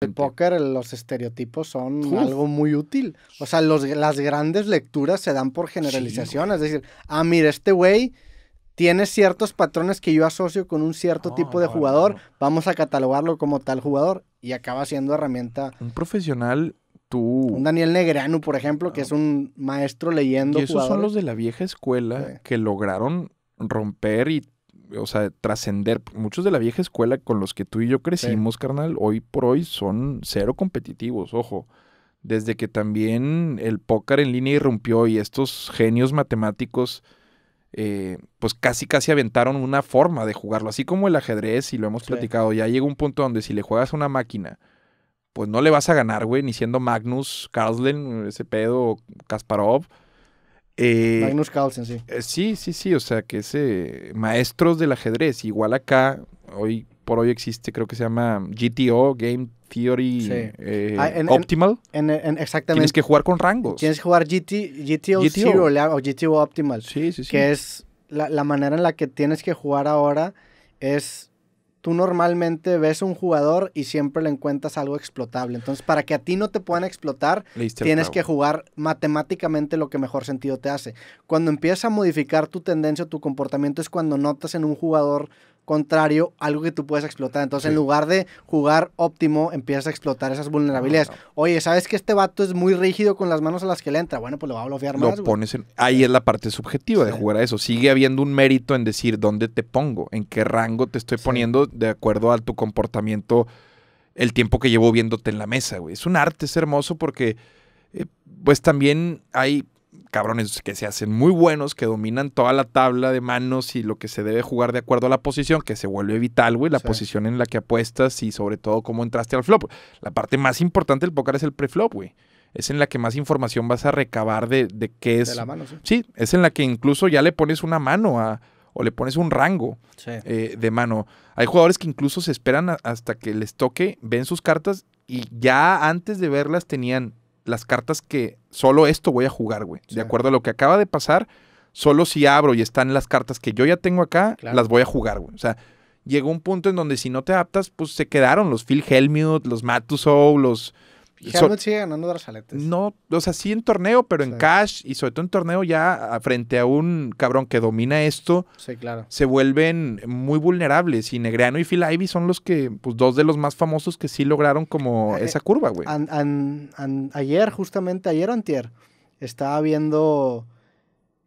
el póker, los estereotipos son algo muy útil. O sea, las grandes lecturas se dan por generalización. es decir, ah, mira, este güey tiene ciertos patrones que yo asocio con un cierto tipo de jugador, vamos a catalogarlo como tal jugador y acaba siendo herramienta. Un profesional, tú. Un Daniel Negreanu, por ejemplo, que es un maestro leyendo. Y esos son los de la vieja escuela que lograron romper y o sea, trascender. Muchos de la vieja escuela con los que tú y yo crecimos, carnal, hoy por hoy son cero competitivos, ojo. Desde que también el póker en línea irrumpió y estos genios matemáticos, eh, pues casi casi aventaron una forma de jugarlo. Así como el ajedrez, y lo hemos platicado, ya llega un punto donde si le juegas a una máquina, pues no le vas a ganar, güey, ni siendo Magnus, Carlsen, ese pedo, Kasparov eh, Magnus Carlsen, sí. Eh, sí, sí, sí, o sea, que es maestros del ajedrez. Igual acá, hoy por hoy existe, creo que se llama GTO, Game Theory eh, ah, Optimal. En, exactamente. Tienes que jugar con rangos. Tienes que jugar GTO, GTO. o GTO Optimal. Sí, sí, sí. Que es la, la manera en la que tienes que jugar ahora es tú normalmente ves un jugador y siempre le encuentras algo explotable. Entonces, para que a ti no te puedan explotar, tienes que jugar matemáticamente lo que mejor sentido te hace. Cuando empiezas a modificar tu tendencia o tu comportamiento es cuando notas en un jugador contrario, algo que tú puedes explotar. Entonces, en lugar de jugar óptimo, empiezas a explotar esas vulnerabilidades. Oye, ¿sabes que este vato es muy rígido con las manos a las que le entra? Bueno, pues lo va a bloquear más. en... Ahí es la parte subjetiva de jugar a eso. Sigue habiendo un mérito en decir dónde te pongo, en qué rango te estoy poniendo de acuerdo a tu comportamiento, el tiempo que llevo viéndote en la mesa, Es un arte, es hermoso porque, eh, pues también hay cabrones que se hacen muy buenos, que dominan toda la tabla de manos y lo que se debe jugar de acuerdo a la posición, que se vuelve vital, güey, la posición en la que apuestas y sobre todo cómo entraste al flop. La parte más importante del póker es el preflop, güey. Es en la que más información vas a recabar de, qué es. De la mano, sí. sí. es en la que incluso ya le pones una mano a, o le pones un rango eh, de mano. Hay jugadores que incluso se esperan hasta que les toque, ven sus cartas y ya antes de verlas tenían las cartas que solo esto voy a jugar, güey. De acuerdo a lo que acaba de pasar, solo si abro y están las cartas que yo ya tengo acá, las voy a jugar, güey. O sea, llegó un punto en donde si no te adaptas, pues se quedaron los Phil Helmut, los Matusow, los Helmut sigue ganando aletas. No, o sea, sí en torneo, pero en cash y sobre todo en torneo ya ah, frente a un cabrón que domina esto. Sí, claro. Se vuelven muy vulnerables y Negreano y Phil Ivey son los que, pues dos de los más famosos que sí lograron como eh, eh, esa curva, güey. ayer, justamente ayer o antier, estaba viendo...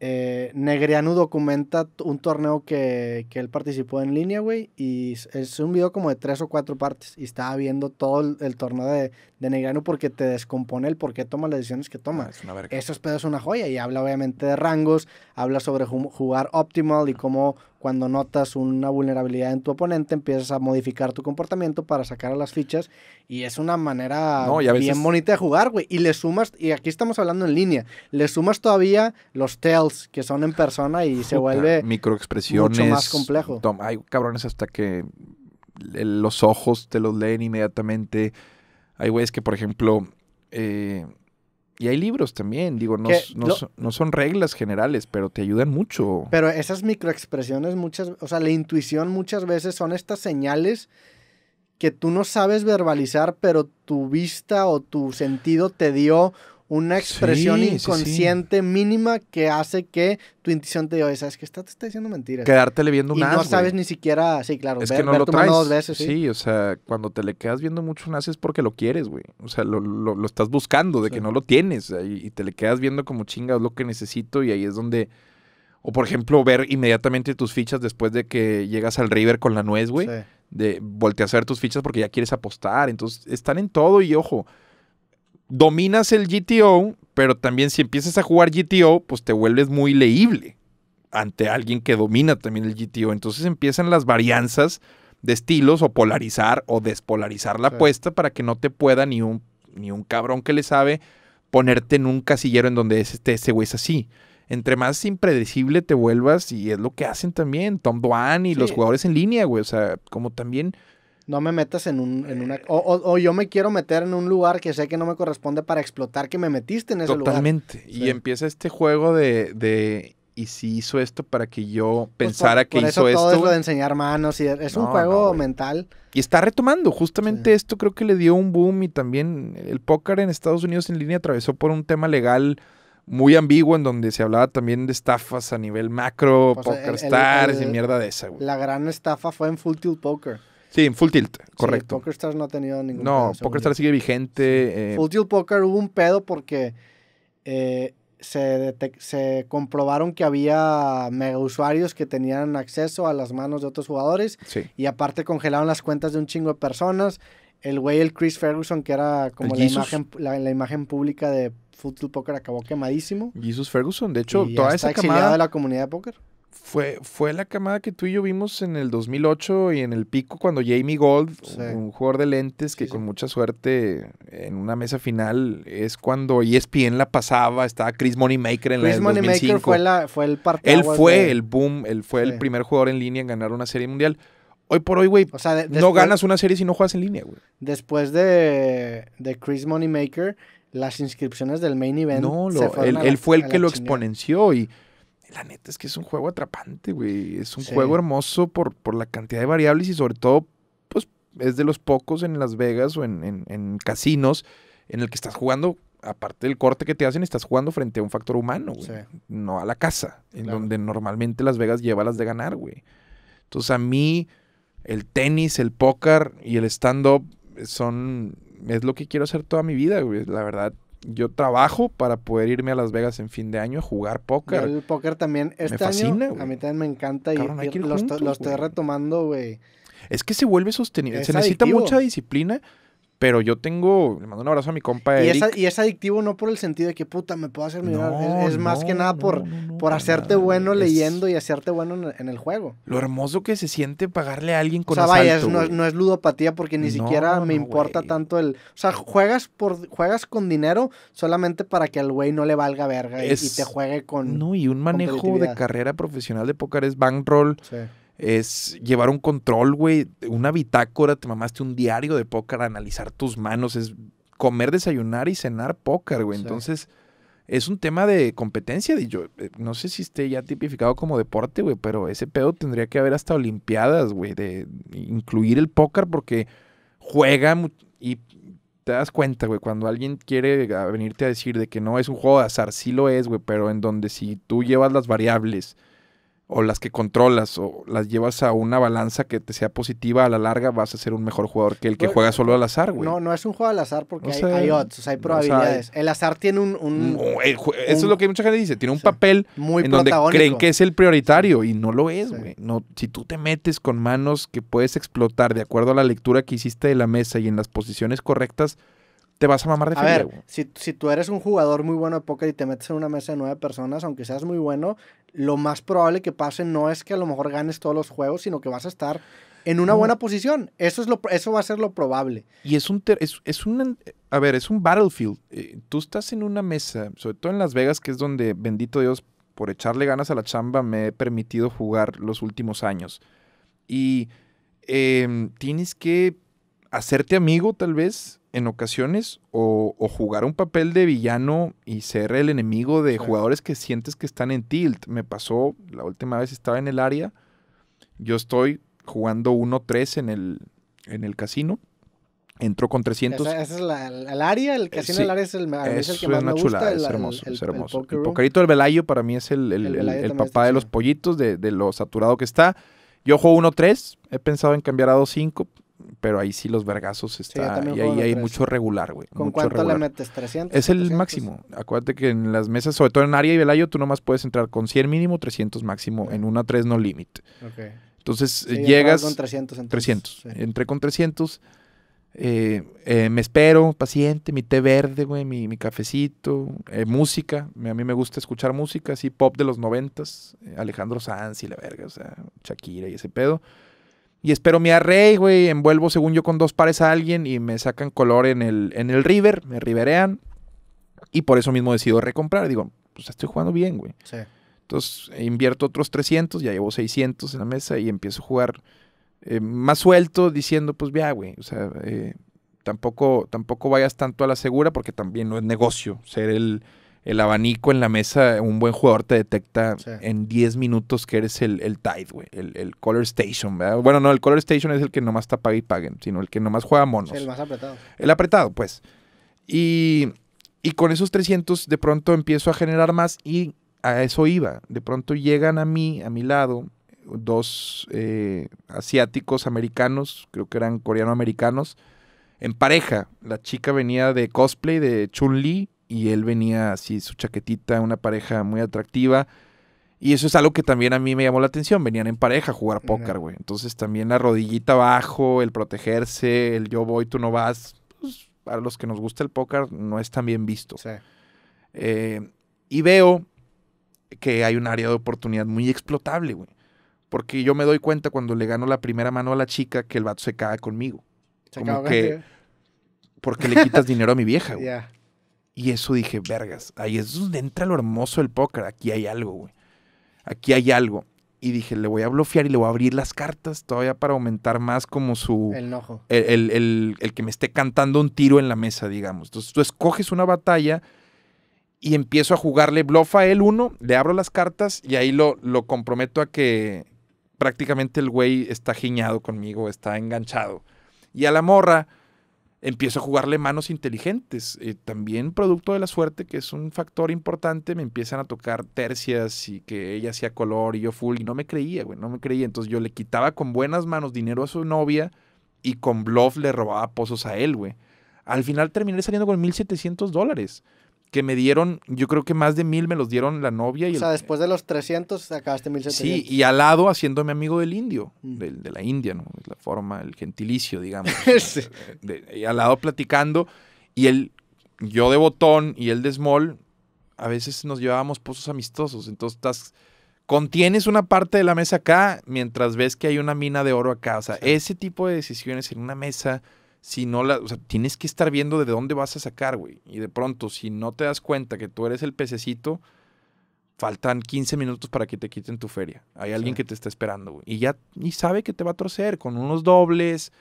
Eh, Negreanu documenta un torneo que, él participó en línea, güey, y es un video como de tres o cuatro partes, y estaba viendo todo el torneo de, de Negrano porque te descompone el por qué toma las decisiones que toma. Eso ah, es una es una joya y habla obviamente de rangos, habla sobre jugar optimal y cómo cuando notas una vulnerabilidad en tu oponente empiezas a modificar tu comportamiento para sacar a las fichas y es una manera bien bonita de jugar, güey. Y le sumas, y aquí estamos hablando en línea, le sumas todavía los tells que son en persona y se vuelve microexpresiones, mucho más complejo. Toma, ay, cabrones, hasta que los ojos te los leen inmediatamente hay güeyes que, por ejemplo, eh, y hay libros también, digo, no, son, reglas generales, pero te ayudan mucho. Pero esas microexpresiones muchas, o sea, la intuición muchas veces son estas señales que tú no sabes verbalizar, pero tu vista o tu sentido te dio una expresión inconsciente mínima que hace que tu intuición te diga, sabes que está, te está diciendo mentiras. Quedártele viendo un y no sabes ni siquiera, sí, claro, es que no lo traes. dos veces. Sí. o sea, cuando te le quedas viendo mucho un as es porque lo quieres, güey. O sea, lo, estás buscando, de que no lo tienes. Eh, y, te le quedas viendo como chingas lo que necesito y ahí es donde... O por ejemplo, ver inmediatamente tus fichas después de que llegas al River con la nuez, güey. De voltear a ver tus fichas porque ya quieres apostar. Entonces, están en todo y ojo dominas el GTO, pero también si empiezas a jugar GTO, pues te vuelves muy leíble ante alguien que domina también el GTO. Entonces empiezan las varianzas de estilos o polarizar o despolarizar la apuesta para que no te pueda ni un, ni un cabrón que le sabe ponerte en un casillero en donde es este, ese güey es así. Entre más impredecible te vuelvas, y es lo que hacen también Tom Duan y los jugadores en línea, güey. O sea, como también no me metas en un, una... Eh. O, yo me quiero meter en un lugar que sé que no me corresponde para explotar que me metiste en ese lugar. Totalmente. Y empieza este juego de, y si hizo esto para que yo pues pensara que hizo eso todo esto. Es lo de enseñar manos y es un juego mental. Y está retomando, justamente esto creo que le dio un boom y también el póker en Estados Unidos en línea atravesó por un tema legal muy ambiguo en donde se hablaba también de estafas a nivel macro, póker Poker Stars y mierda de esa. La gran estafa fue en Full Tilt Poker. Sí, en Full Tilt, correcto. Sí, PokerStars no ha tenido ningún No, sigue vigente. Eh, full Tilt Poker hubo un pedo porque eh, se, comprobaron que había mega usuarios que tenían acceso a las manos de otros jugadores. Sí. Y aparte congelaron las cuentas de un chingo de personas. El güey, el Chris Ferguson, que era como la imagen, la, imagen pública de Full Tilt Poker, acabó quemadísimo. Jesus Ferguson, de hecho, toda esa camada... de la comunidad de póker fue, la camada que tú y yo vimos en el 2008 y en el pico cuando Jamie Gold, un jugador de lentes que con mucha suerte en una mesa final es cuando ESPN la pasaba, estaba Chris Moneymaker en la Chris 2005. fue, la, fue el Él fue el boom, él fue el primer jugador en línea en ganar una serie mundial. Hoy por hoy, güey, no ganas una serie si no juegas en línea, güey. Después de, de Chris Moneymaker, las inscripciones del main event. se él, él, fue el que lo exponenció y la neta es que es un juego atrapante, güey. Es un juego hermoso por, por la cantidad de variables y sobre todo, pues es de los pocos en Las Vegas o en, casinos en el que estás jugando, aparte del corte que te hacen, estás jugando frente a un factor humano, güey. No a la casa, en donde normalmente Las Vegas lleva las de ganar, güey. Entonces a mí el tenis, el póker y el stand-up son... Es lo que quiero hacer toda mi vida, güey. La verdad, yo trabajo para poder irme a Las Vegas en fin de año a jugar póker. el póker también este me a mí también me encanta y, lo, estoy retomando, güey. Es que se vuelve sostenible, se necesita mucha disciplina, pero yo tengo, le mando un abrazo a mi compa Y es, adictivo no por el sentido de que puta, me puedo hacer mirar. es, más que nada por, por hacerte bueno leyendo y hacerte bueno en, el juego. Lo hermoso que se siente pagarle a alguien con O vaya, no, es ludopatía porque ni siquiera me importa tanto el. O sea, juegas, por, juegas con dinero solamente para que al güey no le valga verga y, te juegue con. No, y un manejo de carrera profesional de póker es bankroll. Sí es llevar un control, güey, una bitácora, te mamaste un diario de póker, analizar tus manos, es comer, desayunar y cenar póker, güey. Entonces, es un tema de competencia. yo, eh, no sé si esté ya tipificado como deporte, güey, pero ese pedo tendría que haber hasta Olimpiadas, güey, de incluir el póker porque juega y te das cuenta, güey, cuando alguien quiere venirte a decir de que no es un juego de azar, sí lo es, güey, pero en donde si tú llevas las variables o las que controlas o las llevas a una balanza que te sea positiva a la larga, vas a ser un mejor jugador que el que juega solo al azar, güey. No, no es un juego al azar porque hay, hay probabilidades. el azar tiene un... eso es lo que mucha gente dice, tiene un papel muy en donde creen que es el prioritario y no lo es, güey. No, si tú te metes con manos que puedes explotar de acuerdo a la lectura que hiciste de la mesa y en las posiciones correctas, te vas a mamar de a ver, si, tú eres un jugador muy bueno de póker y te metes en una mesa de nueve personas, aunque seas muy bueno, lo más probable que pase no es que a lo mejor ganes todos los juegos, sino que vas a estar en una buena posición. Eso, es lo, eso va a ser lo probable. Y es un, es, es a ver, es un battlefield. Eh, tú estás en una mesa, sobre todo en Las Vegas, que es donde, bendito Dios, por echarle ganas a la chamba, me he permitido jugar los últimos años. Y em, tienes que hacerte amigo, tal vez, en ocasiones o, jugar un papel de villano y ser el enemigo de jugadores que sientes que están en tilt. Me pasó la última vez estaba en el área. Yo estoy jugando 1-3 en el, en el casino. Entro con 300. Esa, es la, el área, el eh, casino del área es el, el que más me gusta. es hermoso, es hermoso. El, del Velayo para mí es el, papá de los pollitos, de, de, lo saturado que está. Yo juego 1-3, he pensado en cambiar a 2-5, pero ahí sí los vergazos está. y ahí hay mucho regular, güey. ¿Con cuánto le metes? ¿300? Es el máximo. Acuérdate que en las mesas, sobre todo en Área y Belayo, tú nomás puedes entrar con 100 mínimo, 300 máximo. En una 3 no límite. Entonces eh, llegas. con 300. 300. Entré con 300. Eh, eh, me espero, paciente, mi té verde, güey, mi, cafecito, música. A mí me gusta escuchar música, así pop de los noventas, Alejandro Sanz y la verga, o sea, Shakira y ese pedo. Y espero mi array, güey. Envuelvo, según yo, con dos pares a alguien y me sacan color en el, en el river, me riverean. Y por eso mismo decido recomprar. Digo, pues estoy jugando bien, güey. Entonces invierto otros 300, ya llevo 600 en la mesa y empiezo a jugar eh, más suelto diciendo, pues vea, güey, o sea, eh, tampoco, tampoco vayas tanto a la segura porque también no es negocio ser el el abanico en la mesa, un buen jugador te detecta en 10 minutos que eres el, Tide, güey, el, Color Station, ¿verdad? Bueno, no, el Color Station es el que nomás te paga y paguen, sino el que nomás juega monos. el más apretado. El apretado, pues. Y, con esos 300 de pronto empiezo a generar más y a eso iba. De pronto llegan a mí, a mi lado, dos eh, asiáticos americanos, creo que eran coreano-americanos, en pareja. La chica venía de cosplay de Chun-Li y él venía así, su chaquetita, una pareja muy atractiva. Y eso es algo que también a mí me llamó la atención. Venían en pareja a jugar póker, güey. Entonces también la rodillita abajo, el protegerse, el yo voy, tú no vas. Pues, para los que nos gusta el póker, no es tan bien visto. Eh, y veo que hay un área de oportunidad muy explotable, güey. Porque yo me doy cuenta cuando le gano la primera mano a la chica que el vato se caga conmigo. Como que. Porque le quitas dinero a mi vieja, güey. Y eso dije, vergas, ahí es donde entra lo hermoso del póker. Aquí hay algo, güey. Aquí hay algo. Y dije, le voy a bloquear y le voy a abrir las cartas todavía para aumentar más como su... El enojo. El, que me esté cantando un tiro en la mesa, digamos. Entonces tú escoges una batalla y empiezo a jugarle blofa a él uno, le abro las cartas y ahí lo, lo comprometo a que prácticamente el güey está giñado conmigo, está enganchado. Y a la morra empiezo a jugarle manos inteligentes. Eh, también producto de la suerte, que es un factor importante, me empiezan a tocar tercias y que ella hacía color y yo full. Y no me creía, güey, no me creía. Entonces yo le quitaba con buenas manos dinero a su novia y con bluff le robaba pozos a él, güey. Al final terminé saliendo con 1.700 dólares que me dieron, yo creo que más de mil me los dieron la novia. Y o sea, después de los 300 sacaste 1700. Sí, y al lado haciéndome amigo del indio, mm. de, la India, ¿no? La forma, el gentilicio, digamos. y al lado platicando, y él, yo de botón y él de small, a veces nos llevábamos pozos amistosos. Entonces estás, contienes una parte de la mesa acá mientras ves que hay una mina de oro acá. O sea, ese tipo de decisiones en una mesa si no la, o sea, tienes que estar viendo de dónde vas a sacar, güey. Y de pronto, si no te das cuenta que tú eres el pececito, faltan 15 minutos para que te quiten tu feria. Hay alguien que te está esperando, güey. Y ya y sabe que te va a torcer con unos dobles,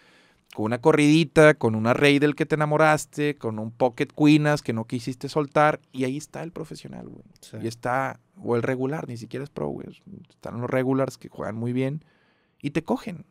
con una corridita, con una rey del que te enamoraste, con un pocket queens que no quisiste soltar. Y ahí está el profesional, güey. Y está, o el regular, ni siquiera es pro, güey. Están los regulars que juegan muy bien y te cogen.